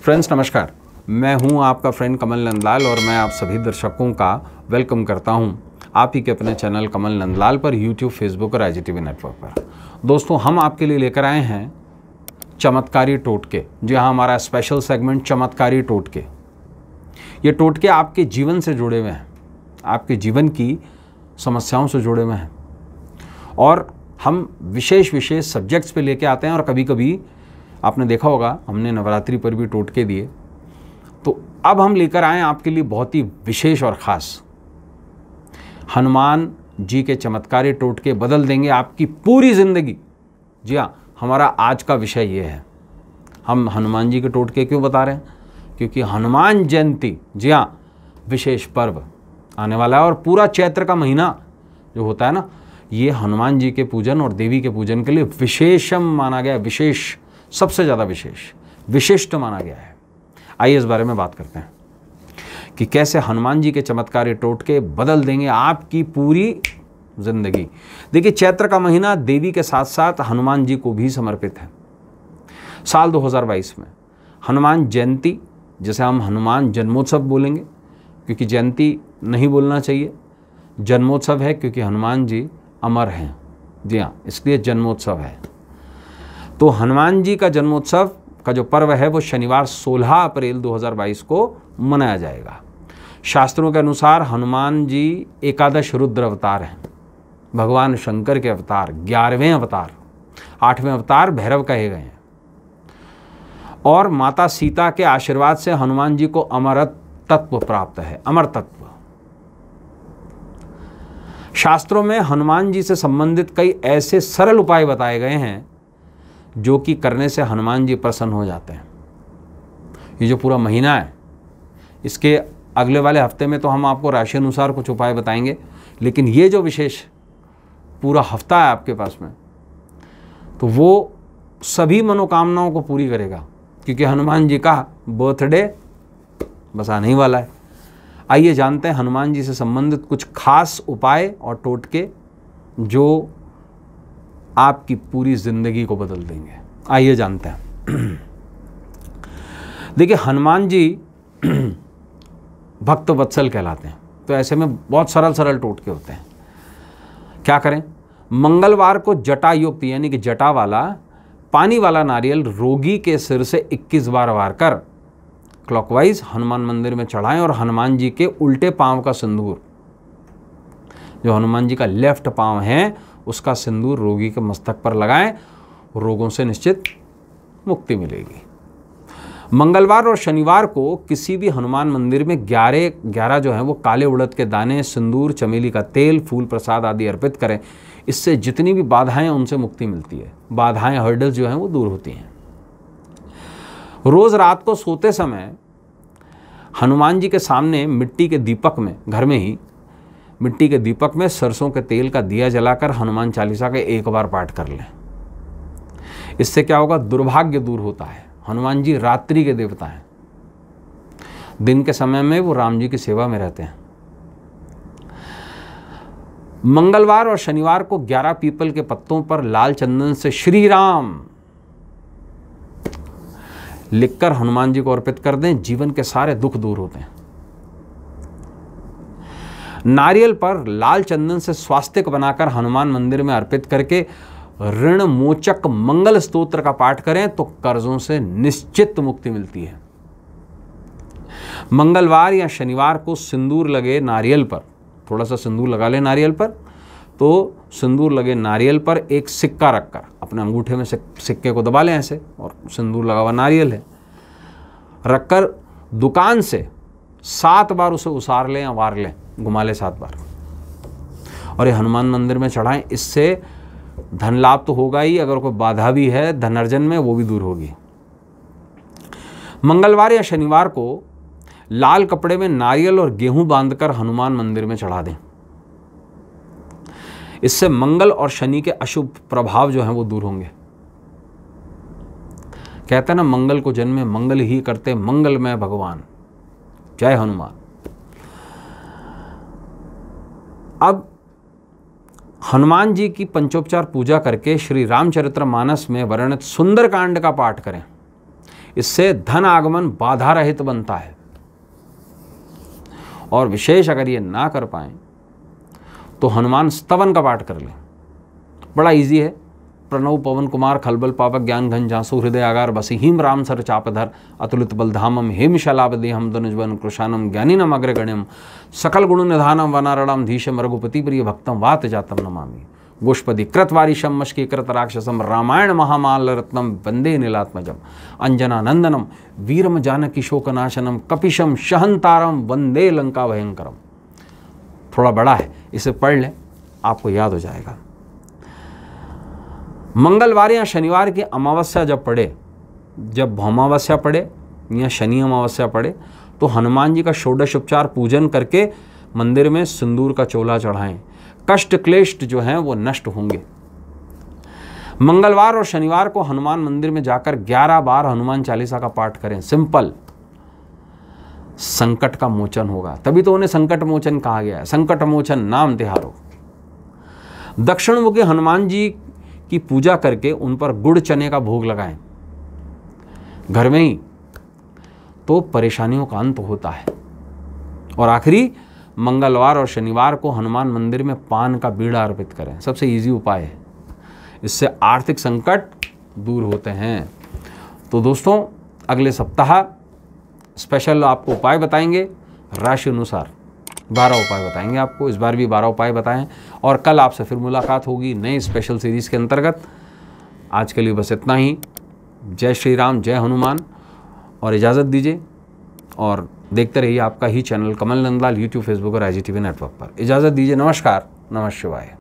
friends नमस्कार मैं हूं आपका फ्रेंड कमल नंदलाल और मैं आप सभी दर्शकों का वेलकम करता हूं आप ही के अपने चैनल कमल नंदलाल पर यूट्यूब फेसबुक और आई नेटवर्क पर दोस्तों हम आपके लिए लेकर आए हैं चमत्कारी टोटके जी हाँ हमारा स्पेशल सेगमेंट चमत्कारी टोटके ये टोटके आपके जीवन से जुड़े हुए हैं आपके जीवन की समस्याओं से जुड़े हुए हैं और हम विशेष विशेष सब्जेक्ट्स पे लेके आते हैं और कभी कभी आपने देखा होगा हमने नवरात्रि पर भी टोटके दिए तो अब हम लेकर आए आपके लिए बहुत ही विशेष और ख़ास हनुमान जी के चमत्कारी टोटके बदल देंगे आपकी पूरी ज़िंदगी जी हाँ हमारा आज का विषय ये है हम हनुमान जी के टोटके क्यों बता रहे हैं क्योंकि हनुमान जयंती जी हाँ विशेष पर्व आने वाला है और पूरा चैत्र का महीना जो होता है ना ये हनुमान जी के पूजन और देवी के पूजन के लिए विशेषम माना गया विशेष सबसे ज़्यादा विशेष विशिष्ट माना गया है आइए इस बारे में बात करते हैं कि कैसे हनुमान जी के चमत्कारी टोटके बदल देंगे आपकी पूरी जिंदगी देखिए चैत्र का महीना देवी के साथ साथ हनुमान जी को भी समर्पित है साल 2022 में हनुमान जयंती जिसे हम हनुमान जन्मोत्सव बोलेंगे क्योंकि जयंती नहीं बोलना चाहिए जन्मोत्सव है क्योंकि हनुमान जी अमर हैं जी हाँ इसलिए जन्मोत्सव है तो हनुमान जी का जन्मोत्सव का जो पर्व है वो शनिवार 16 अप्रैल 2022 को मनाया जाएगा शास्त्रों के अनुसार हनुमान जी एकादश रुद्र अवतार हैं भगवान शंकर के अवतार ग्यारहवें अवतार आठवें अवतार भैरव कहे गए हैं और माता सीता के आशीर्वाद से हनुमान जी को अमरत तत्व प्राप्त है अमर तत्व शास्त्रों में हनुमान जी से संबंधित कई ऐसे सरल उपाय बताए गए हैं जो कि करने से हनुमान जी प्रसन्न हो जाते हैं ये जो पूरा महीना है इसके अगले वाले हफ्ते में तो हम आपको राशि अनुसार कुछ उपाय बताएंगे लेकिन ये जो विशेष पूरा हफ्ता है आपके पास में तो वो सभी मनोकामनाओं को पूरी करेगा क्योंकि हनुमान जी का बर्थडे बस आने ही वाला है आइए जानते हैं हनुमान जी से संबंधित कुछ खास उपाय और टोटके जो आपकी पूरी ज़िंदगी को बदल देंगे आइए जानते हैं देखिए हनुमान जी भक्त वत्सल कहलाते हैं तो ऐसे में बहुत सरल सरल टोटके होते हैं क्या करें मंगलवार को जटा युक्त यानी कि जटा वाला पानी वाला नारियल रोगी के सिर से 21 बार वार कर क्लॉकवाइज हनुमान मंदिर में चढ़ाएं और हनुमान जी के उल्टे पाँव का सिंदूर जो हनुमान जी का लेफ्ट पाँव है उसका सिंदूर रोगी के मस्तक पर लगाएं रोगों से निश्चित मुक्ति मिलेगी मंगलवार और शनिवार को किसी भी हनुमान मंदिर में ग्यारह ग्यारह जो हैं वो काले उड़द के दाने सिंदूर चमेली का तेल फूल प्रसाद आदि अर्पित करें इससे जितनी भी बाधाएं उनसे मुक्ति मिलती है बाधाएं हर्डल जो हैं वो दूर होती हैं रोज़ रात को सोते समय हनुमान जी के सामने मिट्टी के दीपक में घर में ही मिट्टी के दीपक में सरसों के तेल का दिया जलाकर हनुमान चालीसा का एक बार पाठ कर लें इससे क्या होगा दुर्भाग्य दूर होता है हनुमान जी रात्रि के देवता हैं दिन के समय में वो राम जी की सेवा में रहते हैं मंगलवार और शनिवार को 11 पीपल के पत्तों पर लाल चंदन से श्री राम लिखकर हनुमान जी को अर्पित कर दें जीवन के सारे दुख दूर होते हैं नारियल पर लाल चंदन से स्वास्तिक बनाकर हनुमान मंदिर में अर्पित करके ऋण मोचक मंगल स्तोत्र का पाठ करें तो कर्जों से निश्चित मुक्ति मिलती है मंगलवार या शनिवार को सिंदूर लगे नारियल पर थोड़ा सा सिंदूर लगा ले नारियल पर तो सिंदूर लगे नारियल पर एक सिक्का रखकर अपने अंगूठे में सिक्के को दबा लें ऐसे और सिंदूर लगा हुआ नारियल है रखकर दुकान से सात बार उसे उसार लें या वार लें घुमा लें सात बार और ये हनुमान मंदिर में चढ़ाएं इससे धन लाभ तो होगा ही अगर कोई बाधा भी है अर्जन में वो भी दूर होगी मंगलवार या शनिवार को लाल कपड़े में नारियल और गेहूं बांधकर हनुमान मंदिर में चढ़ा दें इससे मंगल और शनि के अशुभ प्रभाव जो हैं वो दूर होंगे कहते हैं ना मंगल को जन्मे मंगल ही करते मंगल में भगवान जय हनुमान अब हनुमान जी की पंचोपचार पूजा करके श्री रामचरित्र मानस में वर्णित सुंदरकांड का पाठ करें इससे धन आगमन बाधा रहित बनता है और विशेष अगर ये ना कर पाएं तो हनुमान स्तवन का पाठ कर लें बड़ा ईजी है प्रणव पवन कुमार खलबल पावक ज्ञान घन झांसु हृदय आगार बसीहीम राम सर चापधर अतुलित बलधामम हेम शलाबदे हम धनुजवन कृषानम ज्ञानीनम अग्रगण्यम सकल गुण निधानम वनारणाम धीशम रघुपति प्रिय भक्तम वात जातम नमामि गोष्पदि कृतवारिशम मश्की कृत राक्षसम रामायण महामाल रत्नम वंदे नीलात्मजम अंजना नंदनम वीरम जानकी शोकनाशनम कपिशम शहंतारम वंदे लंका भयंकरम थोड़ा बड़ा है इसे पढ़ लें आपको याद हो जाएगा मंगलवार या शनिवार की अमावस्या जब पड़े जब भौमावस्या पड़े या शनि अमावस्या पड़े तो हनुमान जी का षोडश उपचार पूजन करके मंदिर में सिंदूर का चोला चढ़ाएं कष्ट क्लेष्ट जो हैं वो नष्ट होंगे मंगलवार और शनिवार को हनुमान मंदिर में जाकर 11 बार हनुमान चालीसा का पाठ करें सिंपल संकट का मोचन होगा तभी तो उन्हें संकट मोचन कहा गया है संकट मोचन नाम तिहारो दक्षिण के हनुमान जी की पूजा करके उन पर गुड़ चने का भोग लगाएं घर में ही तो परेशानियों का अंत होता है और आखिरी मंगलवार और शनिवार को हनुमान मंदिर में पान का बीड़ा अर्पित करें सबसे इजी उपाय है इससे आर्थिक संकट दूर होते हैं तो दोस्तों अगले सप्ताह स्पेशल आपको उपाय बताएंगे राशि अनुसार बारह उपाय बताएंगे आपको इस बार भी बारह उपाय बताएं और कल आपसे फिर मुलाकात होगी नए स्पेशल सीरीज़ के अंतर्गत आज के लिए बस इतना ही जय श्री राम जय हनुमान और इजाज़त दीजिए और देखते रहिए आपका ही channel Kamal Nandlal YouTube Facebook और आई नेटवर्क पर इजाज़त दीजिए नमस्कार नमः